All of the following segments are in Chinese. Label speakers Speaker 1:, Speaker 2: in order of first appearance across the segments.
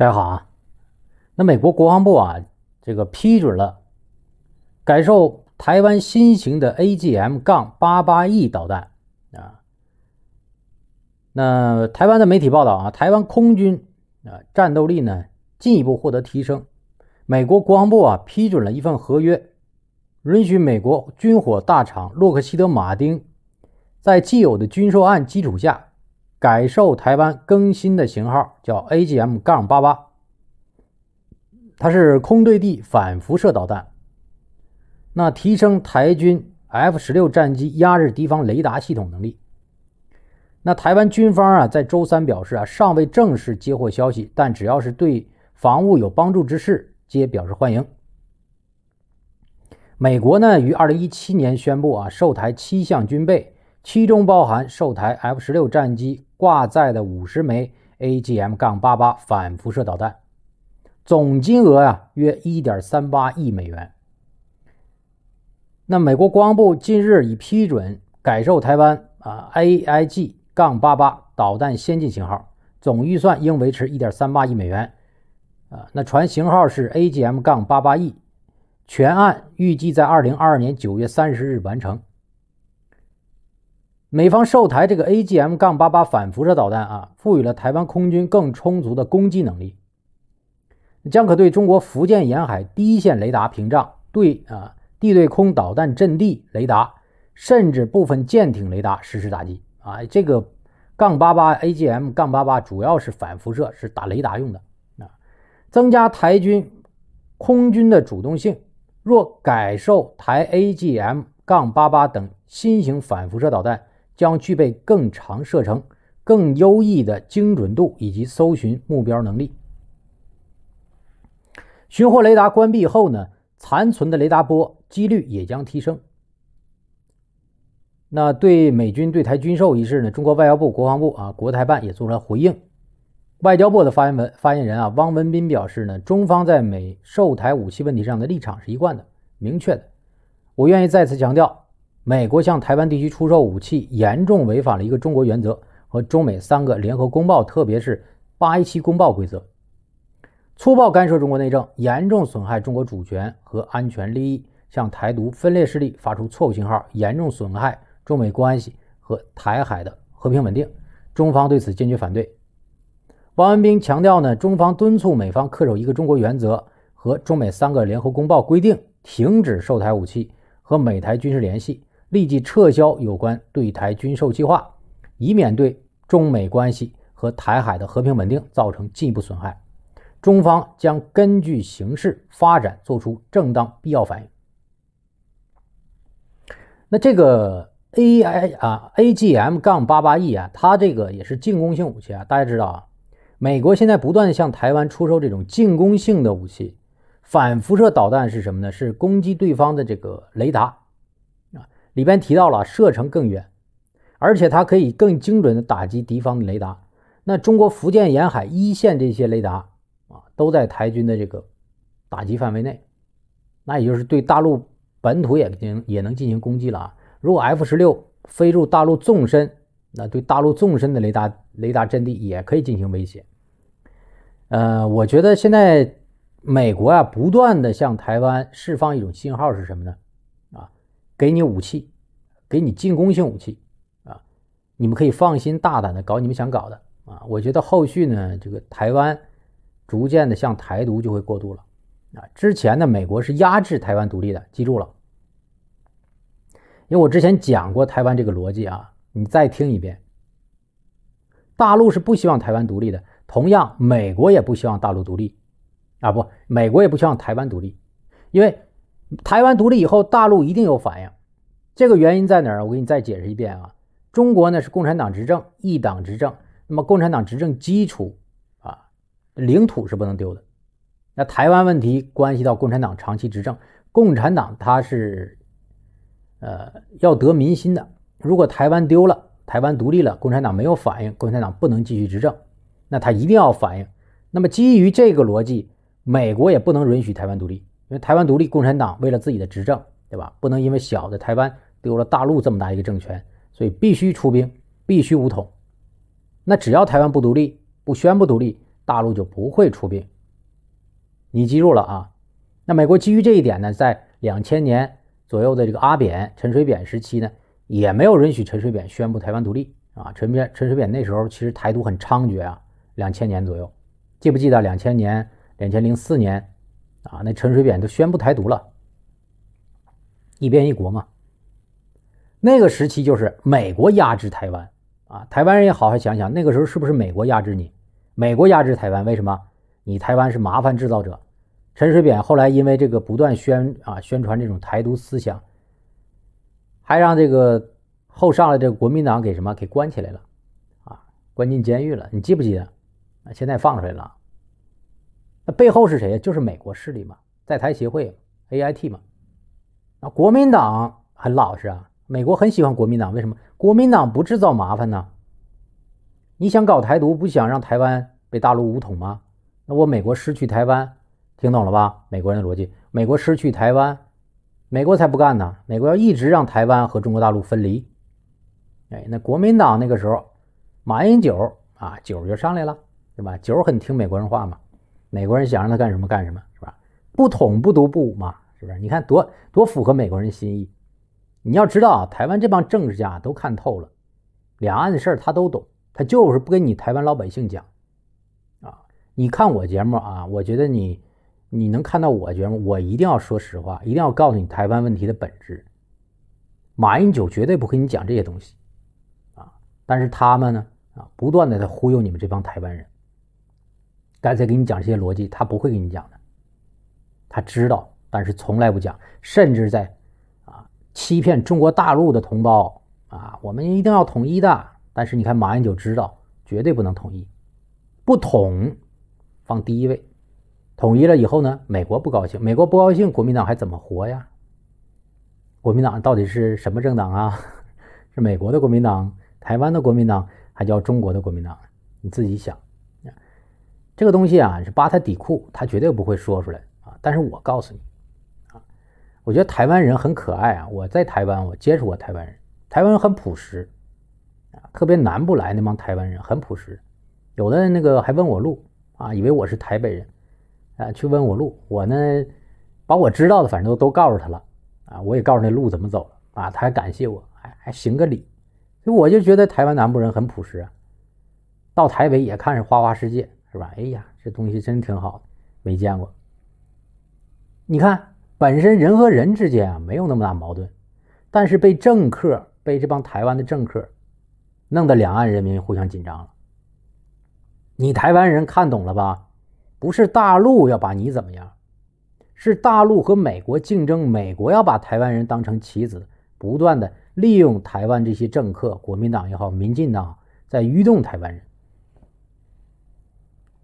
Speaker 1: 大家好啊，那美国国防部啊，这个批准了改售台湾新型的 AGM-88E 杠导弹啊。那台湾的媒体报道啊，台湾空军啊战斗力呢进一步获得提升。美国国防部啊批准了一份合约，允许美国军火大厂洛克希德马丁在既有的军售案基础下。改售台湾更新的型号叫 A G M-88，它是空对地反辐射导弹。那提升台军 F 十六战机压制敌方雷达系统能力。那台湾军方啊，在周三表示啊，尚未正式接获消息，但只要是对防务有帮助之事，皆表示欢迎。美国呢，于二零一七年宣布啊，售台七项军备，其中包含售台 F 十六战机。挂载的五十枚 A G M-88 反辐射导弹，总金额啊约一点三八亿美元。那美国国防部近日已批准改售台湾啊 A I G-88 导弹先进型号，总预算应维持一点三八亿美元。啊，那船型号是 A G M-88E，全案预计在二零二二年九月三十日完成。美方售台这个 A G M 杠八八反辐射导弹啊，赋予了台湾空军更充足的攻击能力，将可对中国福建沿海第一线雷达屏障、对啊地对空导弹阵地雷达，甚至部分舰艇雷达实施打击啊。这个杠八八 A G M 杠八八主要是反辐射，是打雷达用的啊，增加台军空军的主动性。若改售台 A G M 杠八八等新型反辐射导弹。将具备更长射程、更优异的精准度以及搜寻目标能力。巡获雷达关闭后呢，残存的雷达波几率也将提升。那对美军对台军售一事呢，中国外交部、国防部啊、国台办也做出了回应。外交部的发言文发言人啊，汪文斌表示呢，中方在美售台武器问题上的立场是一贯的、明确的。我愿意再次强调。美国向台湾地区出售武器，严重违反了一个中国原则和中美三个联合公报，特别是八一七公报规则，粗暴干涉中国内政，严重损害中国主权和安全利益，向台独分裂势力发出错误信号，严重损害中美关系和台海的和平稳定。中方对此坚决反对。汪文斌强调呢，中方敦促美方恪守一个中国原则和中美三个联合公报规定，停止售台武器和美台军事联系。立即撤销有关对台军售计划，以免对中美关系和台海的和平稳定造成进一步损害。中方将根据形势发展作出正当必要反应。那这个 A I 啊 A G M 杠八八 E 啊，它这个也是进攻性武器啊。大家知道啊，美国现在不断向台湾出售这种进攻性的武器，反辐射导弹是什么呢？是攻击对方的这个雷达。里边提到了射程更远，而且它可以更精准的打击敌方的雷达。那中国福建沿海一线这些雷达啊，都在台军的这个打击范围内。那也就是对大陆本土也行，也能进行攻击了啊！如果 F 十六飞入大陆纵深，那对大陆纵深的雷达雷达阵地也可以进行威胁。呃，我觉得现在美国啊，不断的向台湾释放一种信号是什么呢？啊？给你武器，给你进攻性武器，啊，你们可以放心大胆的搞你们想搞的，啊，我觉得后续呢，这个台湾逐渐的向台独就会过渡了，啊，之前呢，美国是压制台湾独立的，记住了，因为我之前讲过台湾这个逻辑啊，你再听一遍，大陆是不希望台湾独立的，同样美国也不希望大陆独立，啊，不，美国也不希望台湾独立，因为。台湾独立以后，大陆一定有反应。这个原因在哪儿？我给你再解释一遍啊。中国呢是共产党执政，一党执政。那么共产党执政基础啊，领土是不能丢的。那台湾问题关系到共产党长期执政。共产党它是，呃，要得民心的。如果台湾丢了，台湾独立了，共产党没有反应，共产党不能继续执政。那他一定要反应。那么基于这个逻辑，美国也不能允许台湾独立。因为台湾独立，共产党为了自己的执政，对吧？不能因为小的台湾丢了大陆这么大一个政权，所以必须出兵，必须武统。那只要台湾不独立，不宣布独立，大陆就不会出兵。你记住了啊？那美国基于这一点呢，在两千年左右的这个阿扁陈水扁时期呢，也没有允许陈水扁宣布台湾独立啊。陈扁陈水扁那时候其实台独很猖獗啊，两千年左右，记不记得两千年，两千零四年？啊，那陈水扁都宣布台独了，一边一国嘛。那个时期就是美国压制台湾啊，台湾人也好，好想想那个时候是不是美国压制你？美国压制台湾，为什么？你台湾是麻烦制造者。陈水扁后来因为这个不断宣啊宣传这种台独思想，还让这个后上来这国民党给什么给关起来了，啊，关进监狱了。你记不记得？现在放出来了。背后是谁就是美国势力嘛，在台协会 a i t 嘛。那国民党很老实啊，美国很喜欢国民党，为什么？国民党不制造麻烦呢？你想搞台独，不想让台湾被大陆武统吗？那我美国失去台湾，听懂了吧？美国人的逻辑，美国失去台湾，美国才不干呢。美国要一直让台湾和中国大陆分离。哎，那国民党那个时候，马英九啊，九就上来了，对吧？九很听美国人话嘛。美国人想让他干什么干什么，是吧？不统不独不武嘛，是不是？你看多多符合美国人心意。你要知道啊，台湾这帮政治家都看透了，两岸的事儿他都懂，他就是不跟你台湾老百姓讲。啊，你看我节目啊，我觉得你你能看到我节目，我一定要说实话，一定要告诉你台湾问题的本质。马英九绝对不跟你讲这些东西，啊，但是他们呢啊，不断的在忽悠你们这帮台湾人。刚才给你讲这些逻辑，他不会给你讲的。他知道，但是从来不讲，甚至在啊欺骗中国大陆的同胞啊，我们一定要统一的。但是你看马英九知道，绝对不能统一，不统放第一位。统一了以后呢，美国不高兴，美国不高兴，国民党还怎么活呀？国民党到底是什么政党啊？是美国的国民党、台湾的国民党，还叫中国的国民党？你自己想。这个东西啊，是扒他底裤，他绝对不会说出来啊。但是我告诉你，啊，我觉得台湾人很可爱啊。我在台湾，我接触过台湾人，台湾人很朴实，啊，特别南部来那帮台湾人很朴实，有的那个还问我路啊，以为我是台北人，啊，去问我路，我呢把我知道的反正都都告诉他了，啊，我也告诉那路怎么走了啊，他还感谢我，还还行个礼，所以我就觉得台湾南部人很朴实，啊，到台北也看是花花世界。是吧？哎呀，这东西真挺好的，没见过。你看，本身人和人之间啊，没有那么大矛盾，但是被政客，被这帮台湾的政客，弄得两岸人民互相紧张了。你台湾人看懂了吧？不是大陆要把你怎么样，是大陆和美国竞争，美国要把台湾人当成棋子，不断的利用台湾这些政客，国民党也好，民进党在愚弄台湾人。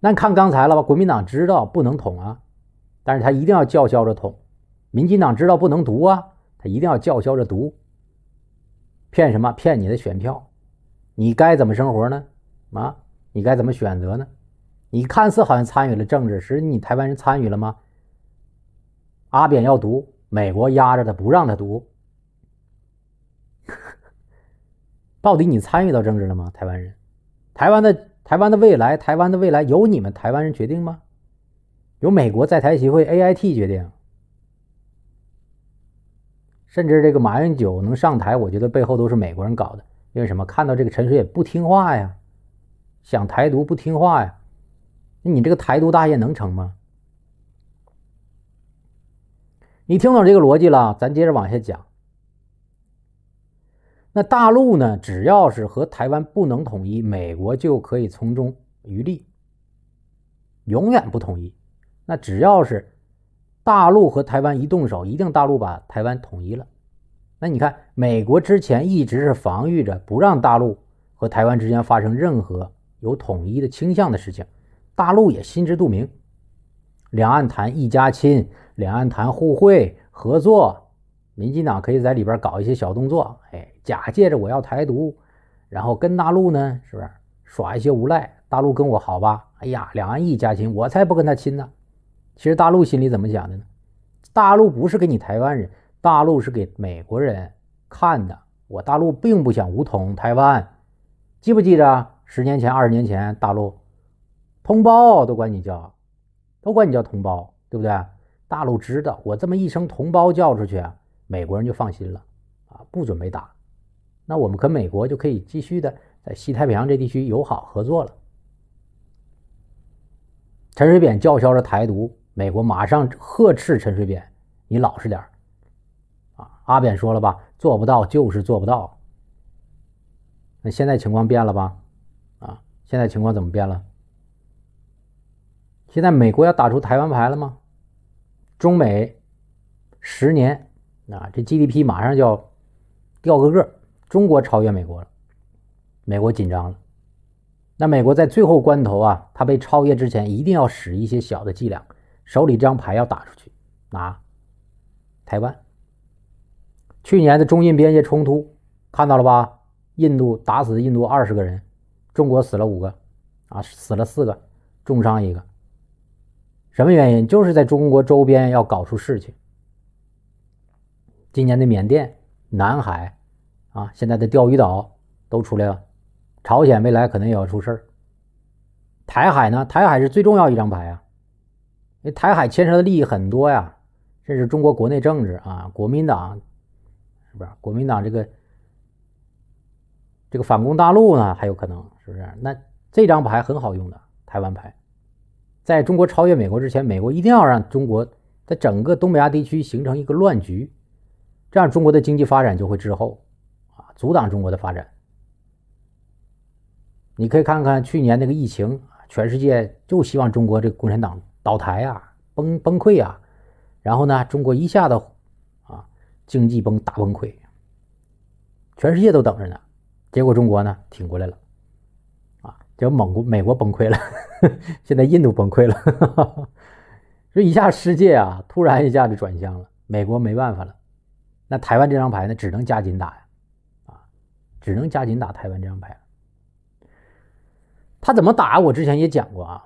Speaker 1: 那看刚才了吧？国民党知道不能捅啊，但是他一定要叫嚣着捅；民进党知道不能读啊，他一定要叫嚣着读。骗什么？骗你的选票。你该怎么生活呢？啊，你该怎么选择呢？你看似好像参与了政治，实际你台湾人参与了吗？阿扁要读，美国压着他不让他读，到底你参与到政治了吗？台湾人，台湾的。台湾的未来，台湾的未来由你们台湾人决定吗？由美国在台协会 A I T 决定。甚至这个马英九能上台，我觉得背后都是美国人搞的。因为什么？看到这个陈水扁不听话呀，想台独不听话呀，那你这个台独大业能成吗？你听懂这个逻辑了？咱接着往下讲。那大陆呢？只要是和台湾不能统一，美国就可以从中渔利，永远不统一。那只要是大陆和台湾一动手，一定大陆把台湾统一了。那你看，美国之前一直是防御着，不让大陆和台湾之间发生任何有统一的倾向的事情。大陆也心知肚明，两岸谈一家亲，两岸谈互惠合作。民进党可以在里边搞一些小动作，哎，假借着我要台独，然后跟大陆呢，是不是耍一些无赖？大陆跟我好吧？哎呀，两岸一家亲，我才不跟他亲呢。其实大陆心里怎么想的呢？大陆不是给你台湾人，大陆是给美国人看的。我大陆并不想武统台湾，记不记得十年前、二十年前，大陆同胞都管你叫，都管你叫同胞，对不对？大陆知道我这么一声同胞叫出去。美国人就放心了，啊，不准备打，那我们跟美国就可以继续的在西太平洋这地区友好合作了。陈水扁叫嚣着台独，美国马上呵斥陈水扁：“你老实点啊！”阿扁说了吧，做不到就是做不到。那现在情况变了吧？啊，现在情况怎么变了？现在美国要打出台湾牌了吗？中美十年。啊，这 GDP 马上就要掉个个，中国超越美国了，美国紧张了。那美国在最后关头啊，他被超越之前一定要使一些小的伎俩，手里这张牌要打出去拿台湾去年的中印边界冲突看到了吧？印度打死印度二十个人，中国死了五个啊，死了四个，重伤一个。什么原因？就是在中国周边要搞出事情。今年的缅甸、南海，啊，现在的钓鱼岛都出来了，朝鲜未来可能也要出事儿。台海呢？台海是最重要一张牌啊，因为台海牵涉的利益很多呀，甚至中国国内政治啊，国民党是不是？国民党这个这个反攻大陆呢，还有可能，是不是？那这张牌很好用的，台湾牌，在中国超越美国之前，美国一定要让中国在整个东北亚地区形成一个乱局。这样中国的经济发展就会滞后，啊，阻挡中国的发展。你可以看看去年那个疫情，全世界就希望中国这个共产党倒台啊，崩崩溃啊，然后呢，中国一下子，啊，经济崩大崩溃，全世界都等着呢，结果中国呢挺过来了，啊，结果蒙古美国崩溃了，现在印度崩溃了，这一下世界啊，突然一下就转向了，美国没办法了。那台湾这张牌呢，只能加紧打呀，啊，只能加紧打台湾这张牌他怎么打？我之前也讲过啊。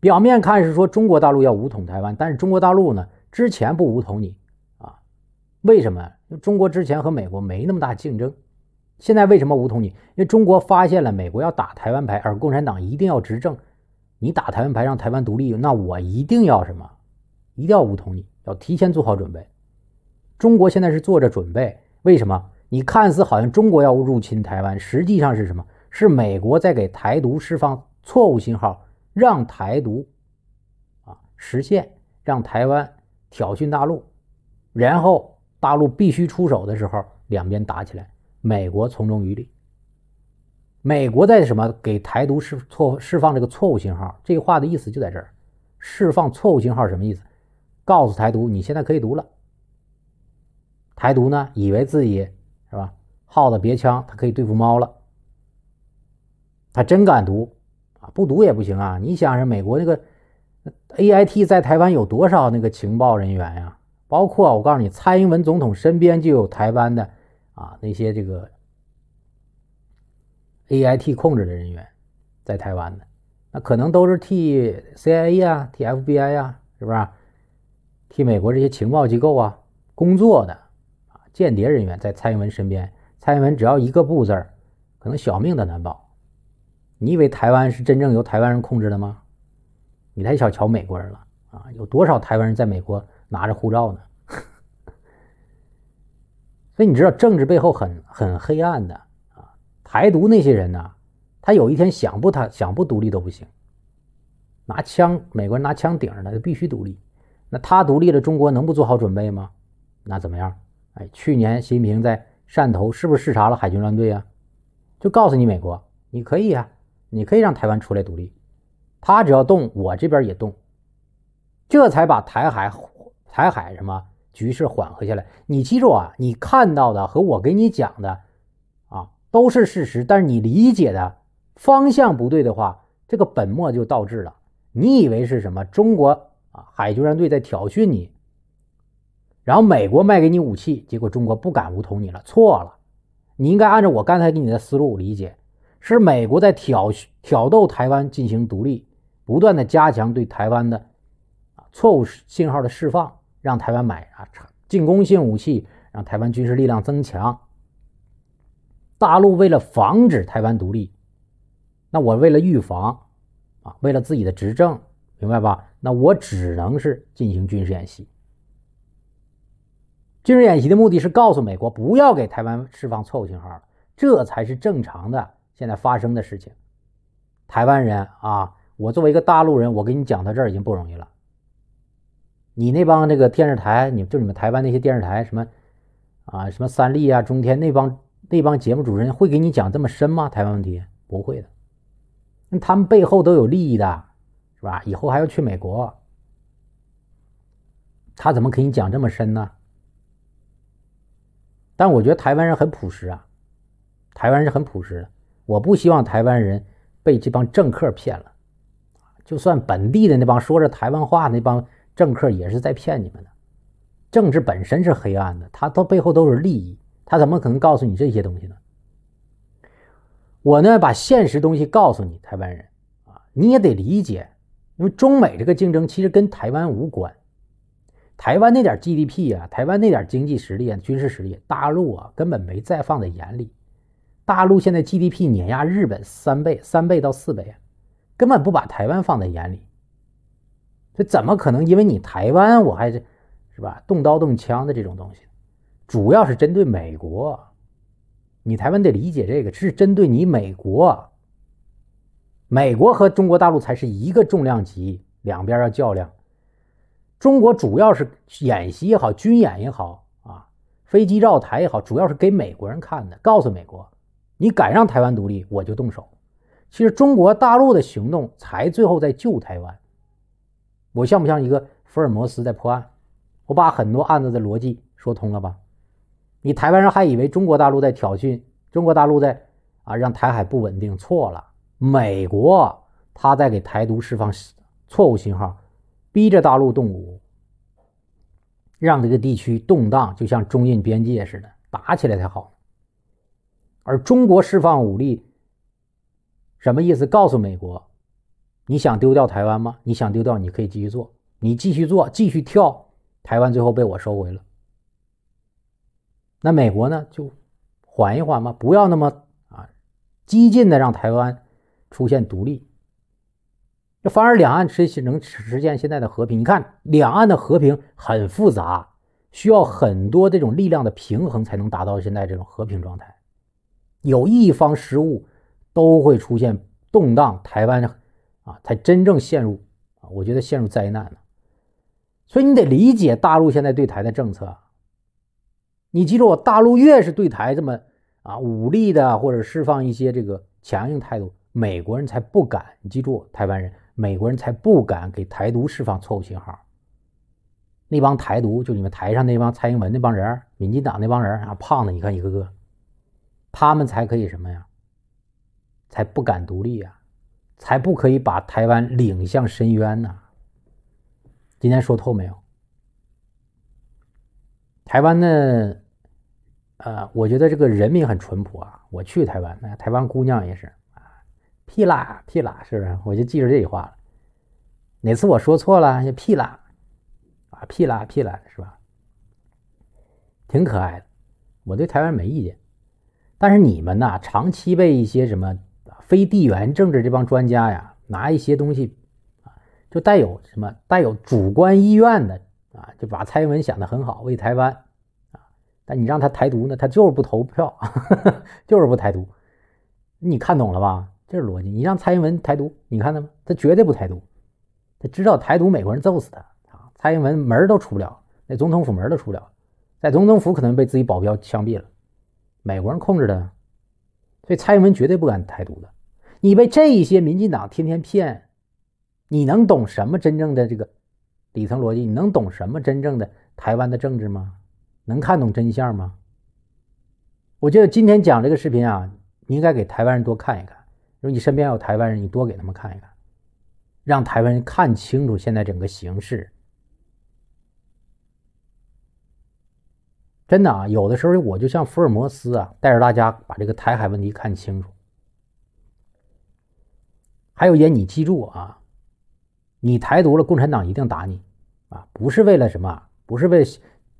Speaker 1: 表面看是说中国大陆要武统台湾，但是中国大陆呢，之前不武统你啊？为什么？中国之前和美国没那么大竞争。现在为什么武统你？因为中国发现了美国要打台湾牌，而共产党一定要执政。你打台湾牌让台湾独立，那我一定要什么？一定要武统你。要提前做好准备。中国现在是做着准备，为什么？你看似好像中国要入侵台湾，实际上是什么？是美国在给台独释放错误信号，让台独啊实现，让台湾挑衅大陆，然后大陆必须出手的时候，两边打起来，美国从中渔利。美国在什么给台独释错释放这个错误信号？这话的意思就在这儿：释放错误信号什么意思？告诉台独，你现在可以读了。台独呢，以为自己是吧，耗子别枪，他可以对付猫了。他真敢读啊，不读也不行啊！你想想，美国那个 A I T 在台湾有多少那个情报人员呀？包括我告诉你，蔡英文总统身边就有台湾的啊那些这个 A I T 控制的人员在台湾的，那可能都是 T C I A 啊，T F B I 啊，是不是？替美国这些情报机构啊工作的啊间谍人员，在蔡英文身边，蔡英文只要一个不字儿，可能小命都难保。你以为台湾是真正由台湾人控制的吗？你太小瞧美国人了啊！有多少台湾人在美国拿着护照呢？所以你知道政治背后很很黑暗的啊。台独那些人呢，他有一天想不他想不独立都不行，拿枪美国人拿枪顶着他就必须独立。那他独立了，中国能不做好准备吗？那怎么样？哎，去年习近平在汕头是不是视察了海军战队啊？就告诉你，美国，你可以啊，你可以让台湾出来独立，他只要动，我这边也动，这才把台海台海什么局势缓和下来。你记住啊，你看到的和我给你讲的啊都是事实，但是你理解的方向不对的话，这个本末就倒置了。你以为是什么？中国。啊，海军战队在挑衅你，然后美国卖给你武器，结果中国不敢无统你了，错了，你应该按照我刚才给你的思路理解，是美国在挑挑逗台湾进行独立，不断的加强对台湾的错误信号的释放，让台湾买啊进攻性武器，让台湾军事力量增强。大陆为了防止台湾独立，那我为了预防，啊，为了自己的执政。明白吧？那我只能是进行军事演习。军事演习的目的是告诉美国不要给台湾释放错误信号，这才是正常的。现在发生的事情，台湾人啊，我作为一个大陆人，我给你讲到这儿已经不容易了。你那帮那个电视台，你就你们台湾那些电视台，什么啊，什么三立啊、中天那帮那帮节目主持人会给你讲这么深吗？台湾问题不会的，那他们背后都有利益的。是吧？以后还要去美国，他怎么给你讲这么深呢？但我觉得台湾人很朴实啊，台湾人是很朴实的。我不希望台湾人被这帮政客骗了，就算本地的那帮说着台湾话那帮政客也是在骗你们的。政治本身是黑暗的，他都背后都是利益，他怎么可能告诉你这些东西呢？我呢，把现实东西告诉你台湾人啊，你也得理解。因为中美这个竞争其实跟台湾无关，台湾那点 GDP 啊，台湾那点经济实力、啊、军事实力，大陆啊根本没在放在眼里。大陆现在 GDP 碾压日本三倍、三倍到四倍，根本不把台湾放在眼里。这怎么可能？因为你台湾，我还是是吧？动刀动枪的这种东西，主要是针对美国。你台湾得理解这个是针对你美国。美国和中国大陆才是一个重量级，两边要较量。中国主要是演习也好，军演也好啊，飞机绕台也好，主要是给美国人看的，告诉美国，你敢让台湾独立，我就动手。其实中国大陆的行动才最后在救台湾。我像不像一个福尔摩斯在破案？我把很多案子的逻辑说通了吧？你台湾人还以为中国大陆在挑衅，中国大陆在啊，让台海不稳定，错了。美国他在给台独释放错误信号，逼着大陆动武，让这个地区动荡，就像中印边界似的打起来才好。而中国释放武力，什么意思？告诉美国，你想丢掉台湾吗？你想丢掉？你可以继续做，你继续做，继续跳，台湾最后被我收回了。那美国呢？就缓一缓吧，不要那么啊激进的让台湾。出现独立，反而两岸实现能实现现在的和平。你看，两岸的和平很复杂，需要很多这种力量的平衡才能达到现在这种和平状态。有一方失误，都会出现动荡。台湾啊，才真正陷入啊，我觉得陷入灾难了。所以你得理解大陆现在对台的政策。你记住，我大陆越是对台这么啊武力的或者释放一些这个强硬态度。美国人才不敢，你记住，台湾人，美国人才不敢给台独释放错误信号。那帮台独，就你们台上那帮蔡英文那帮人，民进党那帮人啊，胖子，你看一个个，他们才可以什么呀？才不敢独立啊，才不可以把台湾领向深渊呐。今天说透没有？台湾呢？呃，我觉得这个人民很淳朴啊。我去台湾，那台湾姑娘也是。屁啦屁啦，是不是？我就记住这句话了。哪次我说错了？就屁啦，啊屁啦屁啦，是吧？挺可爱的。我对台湾没意见，但是你们呐，长期被一些什么非地缘政治这帮专家呀，拿一些东西啊，就带有什么带有主观意愿的啊，就把蔡英文想的很好，为台湾啊。但你让他台独呢，他就是不投票，就是不台独。你看懂了吧？这是逻辑，你让蔡英文台独，你看到吗？他绝对不台独，他知道台独美国人揍死他啊！蔡英文门儿都出不了，那总统府门儿都出不了，在总统府可能被自己保镖枪毙了，美国人控制的，所以蔡英文绝对不敢台独的。你被这一些民进党天天骗，你能懂什么真正的这个底层逻辑？你能懂什么真正的台湾的政治吗？能看懂真相吗？我觉得今天讲这个视频啊，你应该给台湾人多看一看。说你身边有台湾人，你多给他们看一看，让台湾人看清楚现在整个形势。真的啊，有的时候我就像福尔摩斯啊，带着大家把这个台海问题看清楚。还有点，你记住啊，你台独了，共产党一定打你啊！不是为了什么，不是为了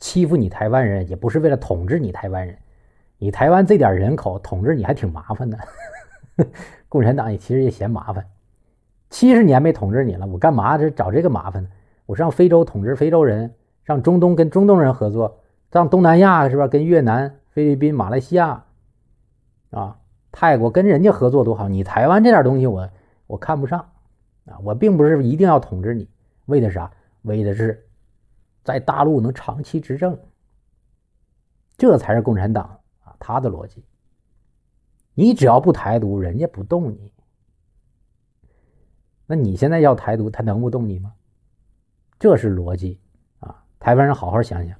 Speaker 1: 欺负你台湾人，也不是为了统治你台湾人。你台湾这点人口，统治你还挺麻烦的。共产党也其实也嫌麻烦，七十年没统治你了，我干嘛这找这个麻烦呢？我上非洲统治非洲人，上中东跟中东人合作，上东南亚是吧？跟越南、菲律宾、马来西亚，啊，泰国跟人家合作多好？你台湾这点东西我我看不上，啊，我并不是一定要统治你，为的啥？为的是在大陆能长期执政，这才是共产党啊，他的逻辑。你只要不台独，人家不动你。那你现在要台独，他能不动你吗？这是逻辑啊！台湾人好好想想。